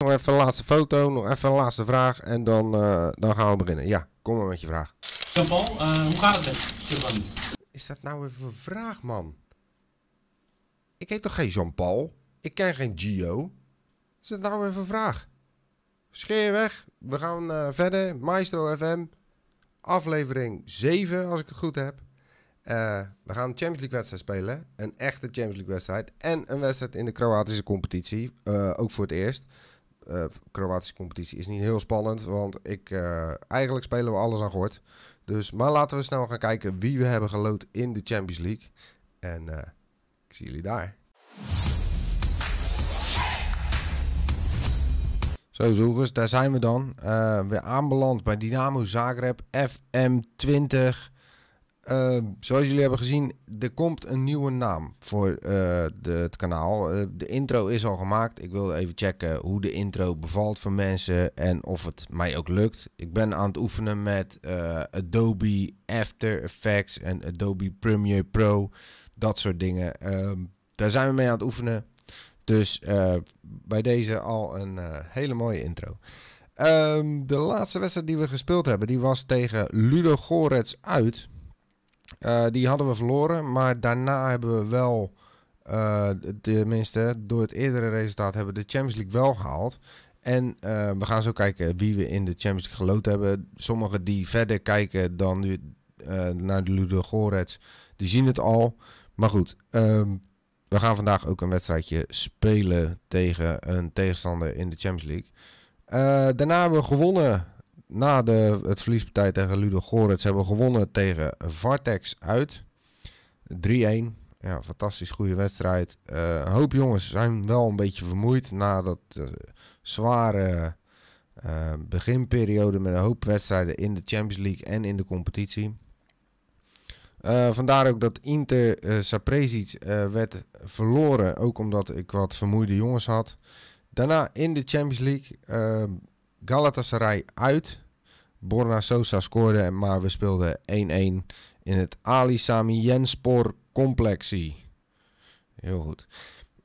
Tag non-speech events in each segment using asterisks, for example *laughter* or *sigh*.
Nog even een laatste foto, nog even een laatste vraag en dan, eh, dan gaan we beginnen. Ja, kom maar met je vraag. Jean Paul, eh, hoe gaat het met Is dat nou even een vraag, man? Ik heet toch geen Jean-Paul? Ik ken geen Gio? Is dat nou even een vraag? Scheer weg, we gaan eh, verder. Maestro FM, aflevering 7 als ik het goed heb. we gaan een Champions League wedstrijd spelen. Een echte Champions League wedstrijd. En een wedstrijd in de Kroatische competitie. ook voor het eerst uh, Kroatische competitie is niet heel spannend. Want ik, eh, eigenlijk spelen we alles aan gehoord. Dus, maar laten we snel gaan kijken wie we hebben gelood in de Champions League. En eh, ik zie jullie daar. Zo, daar zijn we dan. weer aanbeland bij Dynamo Zagreb FM20. Ehm, zoals jullie hebben gezien, er komt een nieuwe naam voor eh, de, het kanaal. Eh, de intro is al gemaakt. Ik wilde even checken hoe de intro bevalt voor mensen en of het mij ook lukt. Ik ben aan het oefenen met eh, Adobe After Effects en Adobe Premiere Pro. Dat soort dingen. Ehm, daar zijn we mee aan het oefenen. Dus bij deze al een hele mooie intro. Ehm, de laatste wedstrijd die we gespeeld hebben, die was tegen Ludo Gorets uit. Eh, die hadden we verloren, maar daarna hebben we wel, uh, tenminste door het eerdere resultaat, hebben we de Champions League wel gehaald. En eh, we gaan zo kijken wie we in de Champions League geloot hebben. Sommigen die verder kijken dan nu, naar de Ludo Gorets, die zien het al. Maar goed, ehm, we gaan vandaag ook een wedstrijdje spelen tegen een tegenstander in de Champions League. daarna hebben we gewonnen na de, het verliespartij tegen Ludo Gorets hebben we gewonnen tegen Vartex uit. 3-1. Ja, fantastisch goede wedstrijd. Eh, een hoop jongens zijn wel een beetje vermoeid na dat eh, zware eh, beginperiode met een hoop wedstrijden in de Champions League en in de competitie. vandaar ook dat Inter uh, werd verloren, ook omdat ik wat vermoeide jongens had. Daarna in de Champions League Galatasaray uit. Borna Sosa scoorde, maar we speelden 1-1 in het Ali Sami Jenspor Complexie. Heel goed.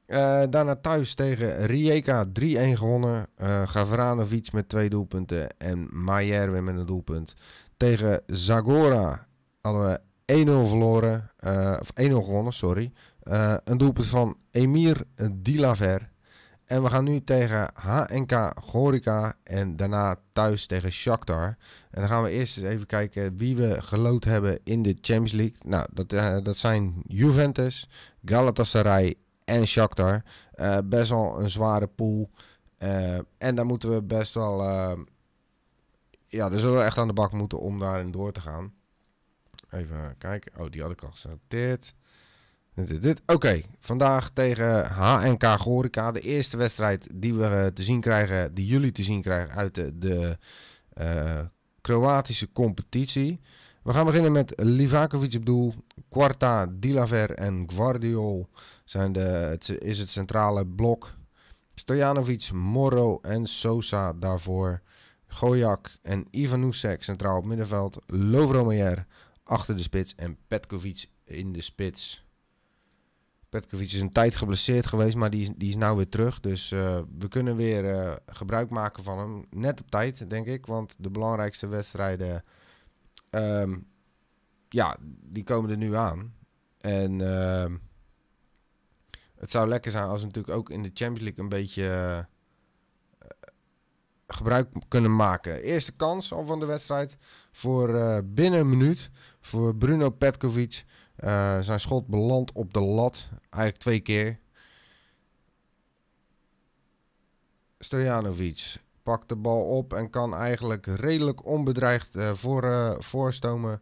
Eh, daarna thuis tegen Rijeka 3-1 gewonnen. Uh, Gavranovic met twee doelpunten en Maier weer met een doelpunt. Tegen Zagora hadden we 1-0 verloren. Eh, of 1-0 gewonnen, sorry. een doelpunt van Emir Dilaver. En we gaan nu tegen HNK Gorica en daarna thuis tegen Shakhtar. En dan gaan we eerst eens even kijken wie we gelood hebben in de Champions League. Nou, dat, eh, dat zijn Juventus, Galatasaray en Shakhtar. Eh, best wel een zware pool. Eh, en daar moeten we best wel... ja, daar zullen we echt aan de bak moeten om daarin door te gaan. Even kijken. Oh, die had ik al geselecteerd. Oké, vandaag tegen HNK Gorica. De eerste wedstrijd die we eh, te zien krijgen, die jullie te zien krijgen uit de, de eh, Kroatische competitie. We gaan beginnen met Livakovic op doel. Quarta, Dilaver en Guardiol zijn de, het, is het centrale blok. Stojanovic, Morro en Sosa daarvoor. Gojak en Ivanusek centraal op middenveld. Lovromayer achter de spits en Petkovic in de spits. Petkovic is een tijd geblesseerd geweest, maar die is, die is nou weer terug. Dus eh, we kunnen weer eh, gebruik maken van hem. Net op tijd, denk ik. Want de belangrijkste wedstrijden, ehm, ja, die komen er nu aan. En ehm, het zou lekker zijn als we natuurlijk ook in de Champions League een beetje eh, gebruik kunnen maken. Eerste kans al van de wedstrijd voor binnen een minuut voor Bruno Petkovic eh, zijn schot belandt op de lat. Eigenlijk twee keer. Stojanovic pakt de bal op en kan eigenlijk redelijk onbedreigd eh, voor, eh, voorstomen.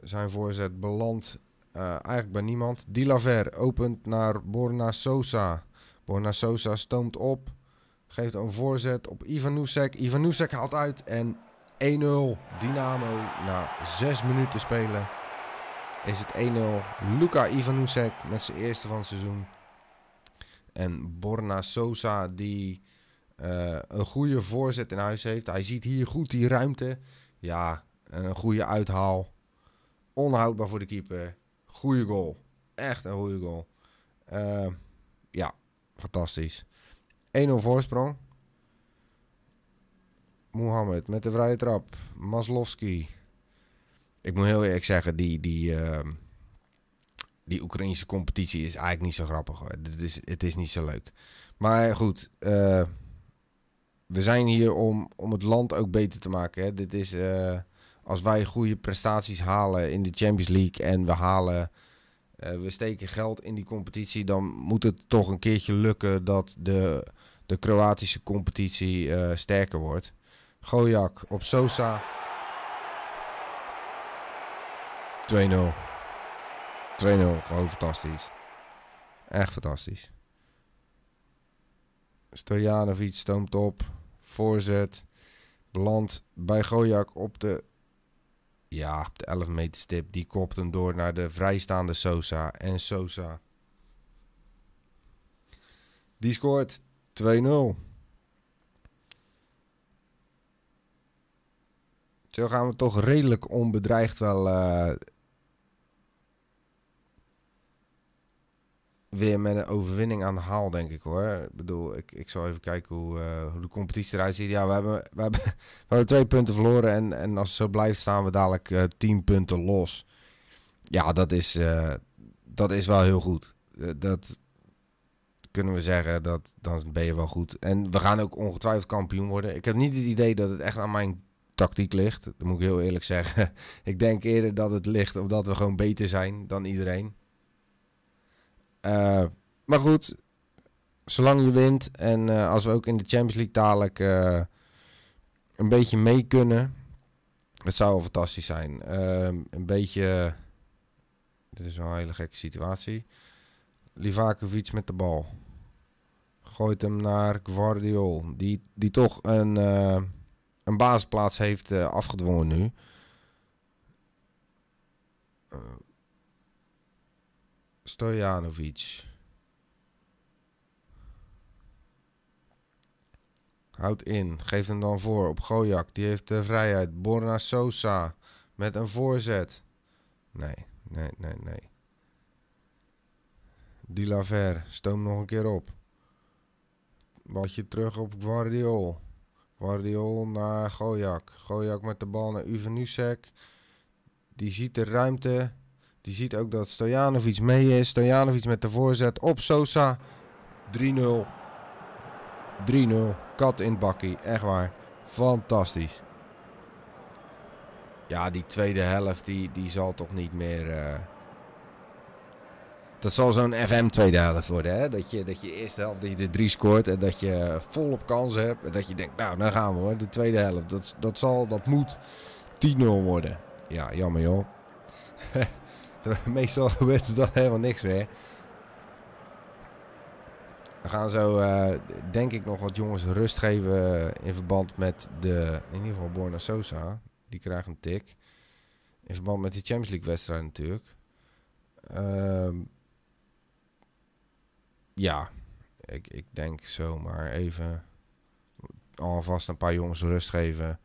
Zijn voorzet belandt eigenlijk bij niemand. Dilaver opent naar Borna Sosa. Borna Sosa stoomt op. Geeft een voorzet op Ivanusek. Ivanusek haalt uit en 1-0 Dynamo na 6 minuten spelen is het 1-0. Luka Ivanusek met zijn eerste van het seizoen. En Borna Sosa die eh, een goede voorzet in huis heeft. Hij ziet hier goed die ruimte. Ja, een goede uithaal. Onhoudbaar voor de keeper. Goede goal. Echt een goede goal. Eh, ja, fantastisch. 1-0 voorsprong. Mohamed met de vrije trap. Maslowski. Ik moet heel eerlijk zeggen, die, die, ehm, die Oekraïnse competitie is eigenlijk niet zo grappig. Hoor. Het, is, het is niet zo leuk. Maar goed, eh, we zijn hier om, om het land ook beter te maken. Hè. Dit is, eh, als wij goede prestaties halen in de Champions League en we halen... Eh, we steken geld in die competitie, dan moet het toch een keertje lukken dat de, de Kroatische competitie sterker wordt. Gojak op Sosa. 2-0. 2-0. Gewoon fantastisch. Echt fantastisch. Stojanovic stoomt op. Voorzet. Belandt bij Gojak op de... Ja, op de 11 meter stip. Die kopt hem door naar de vrijstaande Sosa. En Sosa... Die scoort 2-0. Zo gaan we toch redelijk onbedreigd wel eh, weer met een overwinning aan de haal, denk ik hoor. Ik bedoel, ik, ik zal even kijken hoe, eh, hoe de competitie eruit ziet. Ja, we hebben, we hebben, *laughs* we hebben twee punten verloren. En, en als het zo blijft, staan we dadelijk eh, tien punten los. Ja, dat is, eh, dat is wel heel goed. dat kunnen we zeggen, dat, dan ben je wel goed. En we gaan ook ongetwijfeld kampioen worden. Ik heb niet het idee dat het echt aan mijn tactiek ligt. Dat moet ik heel eerlijk zeggen. *laughs* ik denk eerder dat het ligt omdat we gewoon beter zijn dan iedereen. Eh, maar goed, zolang je wint en eh, als we ook in de Champions League dadelijk eh, een beetje mee kunnen, het zou wel fantastisch zijn. Ehm, een beetje, dit is wel een hele gekke situatie. Livakovic met de bal. Gooit hem naar Guardiol, die, die toch een, een basisplaats heeft afgedwongen nu Stojanovic. Houd in. Geef hem dan voor op Gojak. Die heeft de vrijheid. Borna Sosa. Met een voorzet. Nee, nee, nee, nee. Dilaver. Stoom nog een keer op. je terug op Guardiol. Guardiol naar Gojak. Gojak met de bal naar Uvenusek. Die ziet de ruimte. Die ziet ook dat Stojanovic mee is. Stojanovic met de voorzet op Sosa. 3-0. 3-0. Kat in het bakkie. Echt waar. Fantastisch. Ja, die tweede helft, die, die zal toch niet meer... Eh, dat zal zo'n FM tweede helft worden, hè? Dat je, dat je eerste helft dat je de drie scoort en dat je volop kansen hebt. En dat je denkt, nou, daar gaan we hoor. De tweede helft, dat, dat zal, dat moet 10-0 worden. Ja, jammer joh. *laughs* *laughs* Meestal gebeurt er dan helemaal niks meer. We gaan zo, eh, denk ik, nog wat jongens rust geven in verband met de... In ieder geval Borna Sosa. Die krijgt een tik. In verband met de Champions League wedstrijd natuurlijk. Ehm, ja, ik, ik denk zomaar even alvast een paar jongens rust geven.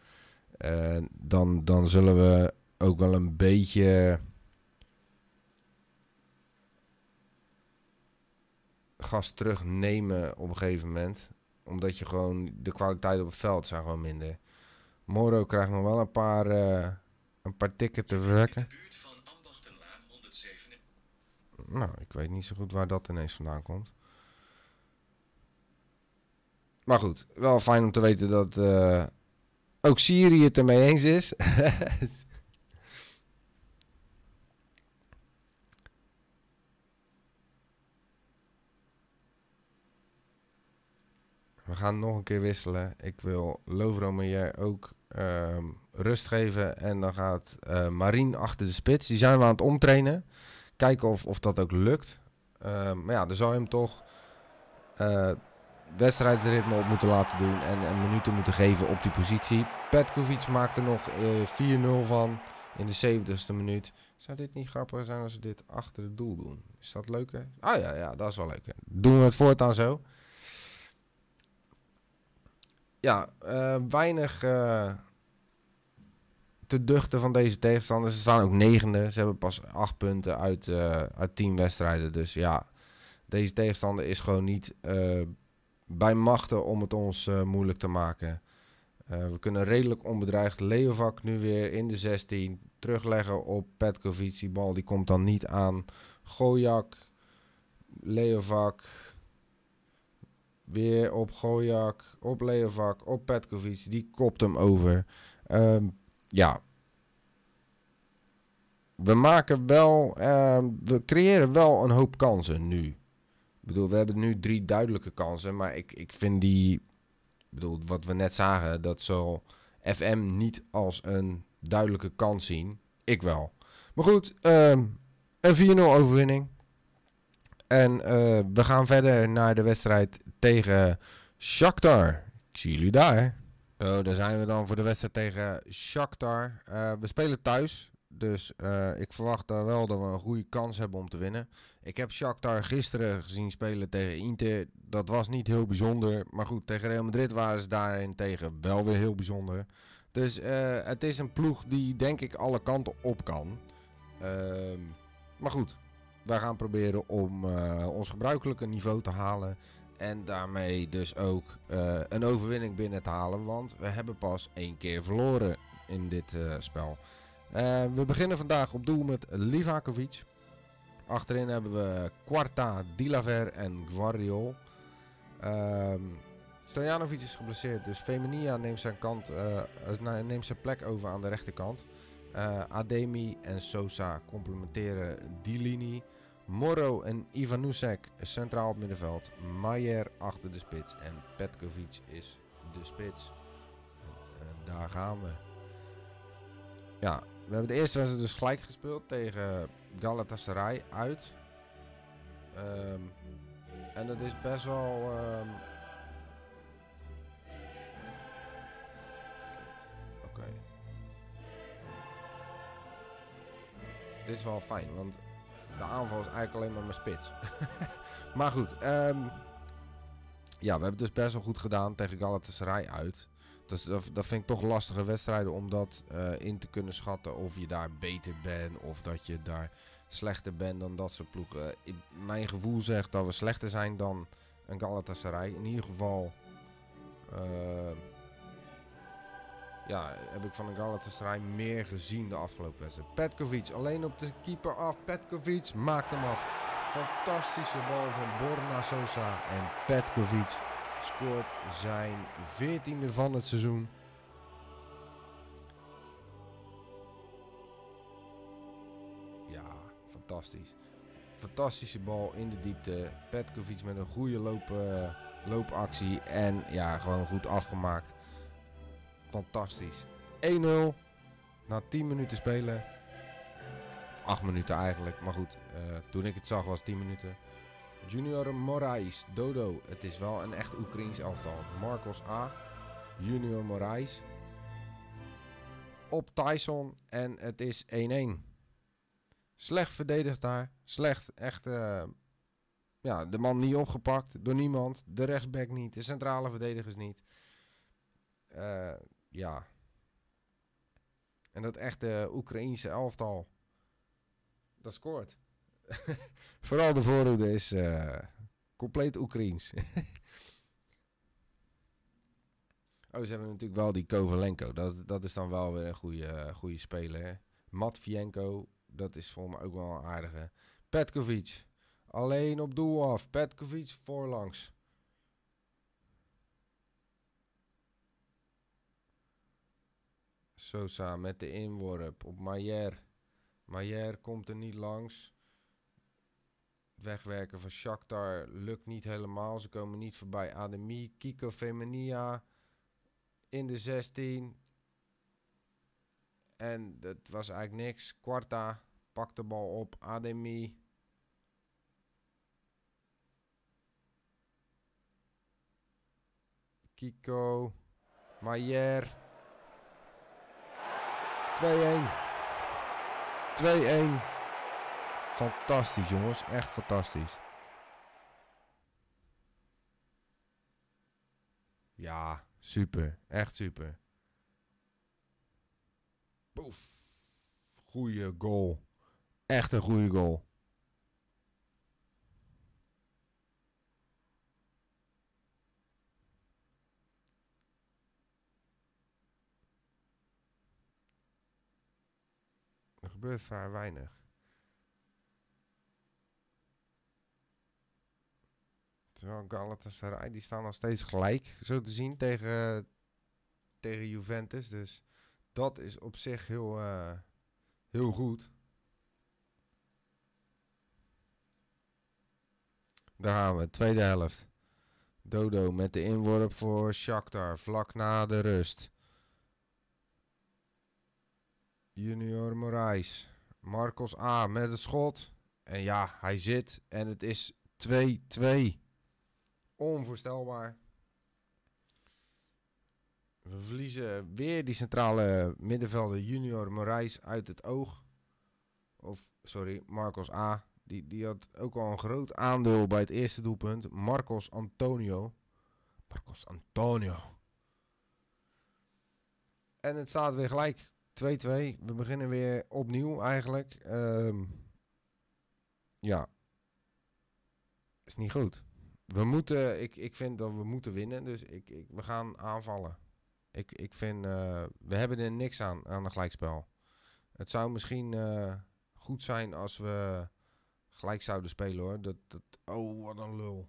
dan, dan zullen we ook wel een beetje gas terugnemen op een gegeven moment. Omdat je gewoon, de kwaliteit op het veld zijn gewoon minder. Moro krijgt nog wel een paar, eh, een paar tikken te werken. Nou, ik weet niet zo goed waar dat ineens vandaan komt. Maar goed, wel fijn om te weten dat eh, ook Syrië het ermee eens is. *laughs* Dus we gaan nog een keer wisselen. Ik wil Lovro ook ehm, rust geven. En dan gaat uh, Marien achter de spits. Die zijn we aan het omtrainen. Kijken of, of dat ook lukt. Ehm, maar ja, dan zou hem toch eh, wedstrijdritme op moeten laten doen. En, en minuten moeten geven op die positie. Petkovic maakte er nog 4-0 eh, van in de 70ste minuut. Zou dit niet grappiger zijn als we dit achter het doel doen? Is dat leuker? Ah ja, ja dat is wel leuker. Doen we het voortaan zo ja, eh, weinig eh, te duchten van deze tegenstanders. Ze staan ook negende. Ze hebben pas acht punten uit, eh, uit tien wedstrijden. Dus ja, deze tegenstander is gewoon niet bij machten om het ons moeilijk te maken. we kunnen redelijk onbedreigd Leovac nu weer in de 16 terugleggen op Petkovic. Die bal die komt dan niet aan. Gojak, Leovac Weer op Gojak, op Leovak, op Petkovic. Die kopt hem over. Ehm, ja. We maken wel... Ehm, we creëren wel een hoop kansen nu. Ik bedoel, we hebben nu drie duidelijke kansen. Maar ik, ik vind die... Ik bedoel, wat we net zagen, dat zal FM niet als een duidelijke kans zien. Ik wel. Maar goed, ehm, een 4-0 overwinning. En eh, we gaan verder naar de wedstrijd tegen Shakhtar. Ik zie jullie daar. Zo, daar zijn we dan voor de wedstrijd tegen Shakhtar. Eh, we spelen thuis. Dus eh, ik verwacht daar wel dat we een goede kans hebben om te winnen. Ik heb Shakhtar gisteren gezien spelen tegen Inter. Dat was niet heel bijzonder. Maar goed, tegen Real Madrid waren ze daarentegen wel weer heel bijzonder. Dus eh, het is een ploeg die denk ik alle kanten op kan. Ehm, maar goed, wij gaan proberen om ons gebruikelijke niveau te halen. En daarmee dus ook eh, een overwinning binnen te halen. Want we hebben pas één keer verloren in dit eh, spel. Eh, we beginnen vandaag op doel met Livakovic. Achterin hebben we Quarta, Dilaver en Guardiol. Ehm, Stojanovic is geblesseerd. Dus Femenia neemt zijn, kant, nou, neemt zijn plek over aan de rechterkant. Ademi en Sosa complementeren die linie. Morro en Ivanusek centraal op middenveld. Maier achter de spits. En Petkovic is de spits. En, eh, daar gaan we. Ja, we hebben de eerste wedstrijd dus gelijk gespeeld tegen Galatasaray uit. Ehm, en dat is best wel. Ehm, oké. Dit is wel fijn, want de aanval is eigenlijk alleen maar mijn spits. *laughs* maar goed, ehm, ja, we hebben dus best wel goed gedaan tegen Galatasaray uit. dat, dat vind ik toch lastige wedstrijden om dat eh, in te kunnen schatten. Of je daar beter bent of dat je daar slechter bent dan dat soort ploegen. mijn gevoel zegt dat we slechter zijn dan een Galatasaray. In ieder geval eh, ja, heb ik van een Galatasaray meer gezien de afgelopen wedstrijden. Petkovic alleen op de keeper af. Petkovic maakt hem af. Fantastische bal van Borna Sosa. En Petkovic scoort zijn veertiende van het seizoen. Ja, fantastisch. Fantastische bal in de diepte. Petkovic met een goede loop, eh, loopactie. En ja, gewoon goed afgemaakt fantastisch. 1-0 na 10 minuten spelen. 8 minuten eigenlijk, maar goed. Eh, toen ik het zag was 10 minuten. Junior Moraes, Dodo. Het is wel een echt Oekraïns elftal. Marcos A. Junior Moraes. Op Tyson en het is 1-1. Slecht verdedigd daar. Slecht, echt. Eh, ja, de man niet opgepakt door niemand. De rechtsback niet. De centrale verdedigers niet. Eh ja. En dat echte Oekraïense elftal. Dat scoort. *laughs* Vooral de voorhoede is eh, compleet Oekraïens. *laughs* oh, ze hebben natuurlijk wel die Kovalenko. Dat, dat is dan wel weer een goede, goede speler. Matvienko, dat is voor me ook wel een aardige. Petkovic, alleen op doel af. Petkovic voorlangs. Sosa met de inworp op Maier. Maier komt er niet langs. Wegwerken van Shakhtar lukt niet helemaal. Ze komen niet voorbij. Ademi, Kiko Femenia in de 16. En dat was eigenlijk niks. Quarta pakt de bal op. Ademi, Kiko. Maier. 2-1. 2-1. Fantastisch jongens, echt fantastisch. Ja, super. Echt super. Poef. Goeie goal. Echt een goede goal. gebeurt vrij weinig. Terwijl Galatasaray, die staan nog steeds gelijk, zo te zien, tegen, tegen Juventus. Dus dat is op zich heel, eh, heel goed. Daar gaan we, tweede helft. Dodo met de inworp voor Shakhtar, vlak na de rust. Junior Moraes. Marcos A met het schot. En ja, hij zit. En het is 2-2. Onvoorstelbaar. We verliezen weer die centrale middenvelder Junior Moraes uit het oog. Of, sorry, Marcos A. Die, die had ook al een groot aandeel bij het eerste doelpunt. Marcos Antonio. Marcos Antonio. En het staat weer gelijk. 2-2. We beginnen weer opnieuw eigenlijk. Um, ja. Is niet goed. We moeten, ik, ik vind dat we moeten winnen. Dus ik, ik, we gaan aanvallen. Ik, ik vind, eh, we hebben er niks aan, aan een gelijkspel. Het zou misschien eh, goed zijn als we gelijk zouden spelen hoor. Dat, dat, oh, wat een lul.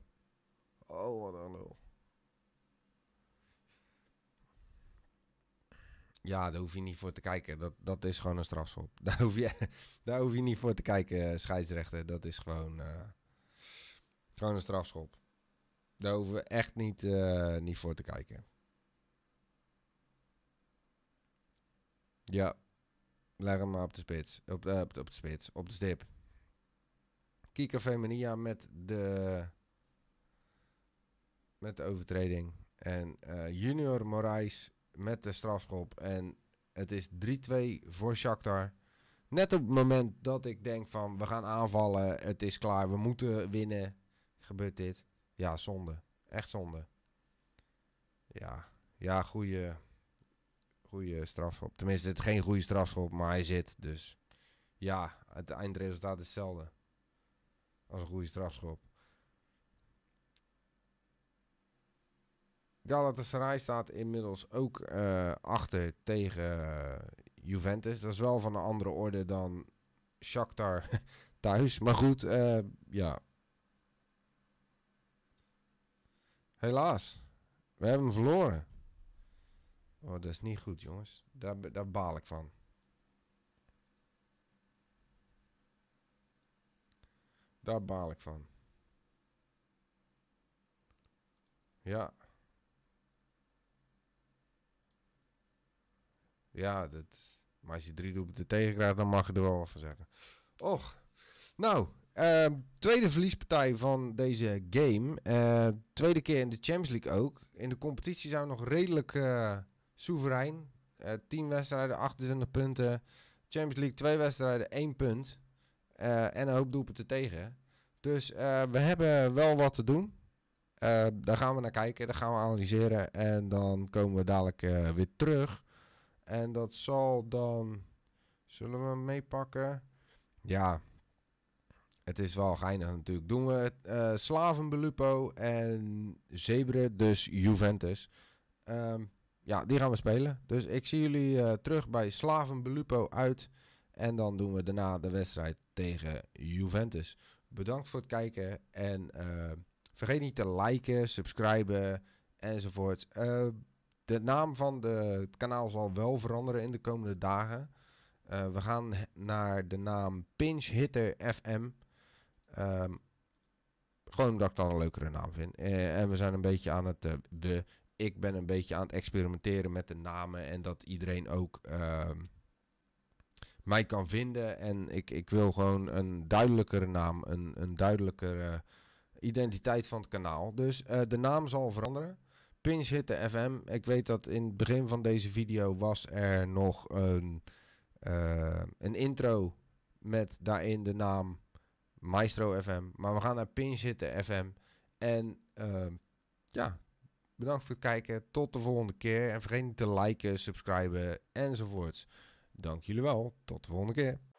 Oh, wat een lul. Ja, daar hoef je niet voor te kijken. Dat, dat is gewoon een strafschop. *laughs* Daar hoef, je, daar hoef je niet voor te kijken, eh, scheidsrechter. Dat is gewoon, eh, gewoon een strafschop. Daar hoeven we echt niet, eh, niet voor te kijken. Ja, leg hem maar op de spits. Op, op, de, op de spits, op de stip. Kika Femenia met de, met de overtreding. En Junior Moraes met de strafschop. En het is 3-2 voor Shakhtar. Net op het moment dat ik denk van we gaan aanvallen, het is klaar, we moeten winnen, gebeurt dit. Ja, zonde. Echt zonde. Ja, ja goede, goede strafschop. Tenminste, het geen goede strafschop, maar hij zit. Dus ja, het eindresultaat is hetzelfde als een goede strafschop. Galatasaray staat inmiddels ook eh, achter tegen eh, Juventus. Dat is wel van een andere orde dan Shakhtar *laughs* thuis. Maar goed, eh, ja. Helaas. We hebben hem verloren. Oh, dat is niet goed, jongens. Daar, daar baal ik van. Daar baal ik van. Ja. Ja, dat, maar als je drie doelpunten tegen krijgt, dan mag je er wel wat van zeggen. Och, nou, ehm, tweede verliespartij van deze game. Eh, tweede keer in de Champions League ook. In de competitie zijn we nog redelijk uh, soeverein. 10 eh, wedstrijden, 28 punten. Champions League 2 wedstrijden, 1 punt. en een hoop doelpunten tegen. Dus we hebben wel wat te doen. daar gaan we naar kijken, daar gaan we analyseren. En dan komen we dadelijk weer terug en dat zal dan. Zullen we meepakken? Ja. Het is wel geinig natuurlijk. Doen we eh, Slaven Belupo en Zebre, dus Juventus. Ehm, ja, die gaan we spelen. Dus ik zie jullie eh, terug bij Slaven Belupo uit. En dan doen we daarna de wedstrijd tegen Juventus. Bedankt voor het kijken. En eh, vergeet niet te liken, subscriben enzovoorts. enzovoort. De naam van de, het kanaal zal wel veranderen in de komende dagen. Eh, we gaan naar de naam Pinch Hitter FM. Ehm, gewoon omdat ik dan een leukere naam vind. Eh, en we zijn een beetje aan het. Eh, de, ik ben een beetje aan het experimenteren met de namen. En dat iedereen ook ehm, mij kan vinden. En ik, ik wil gewoon een duidelijkere naam. Een, een duidelijkere identiteit van het kanaal. Dus de naam zal veranderen. Pinch FM. Ik weet dat in het begin van deze video was er nog een, eh, een intro met daarin de naam Maestro FM. Maar we gaan naar Pinch FM. En ehm, ja, bedankt voor het kijken. Tot de volgende keer. En vergeet niet te liken, subscriben enzovoorts. Dank jullie wel. Tot de volgende keer.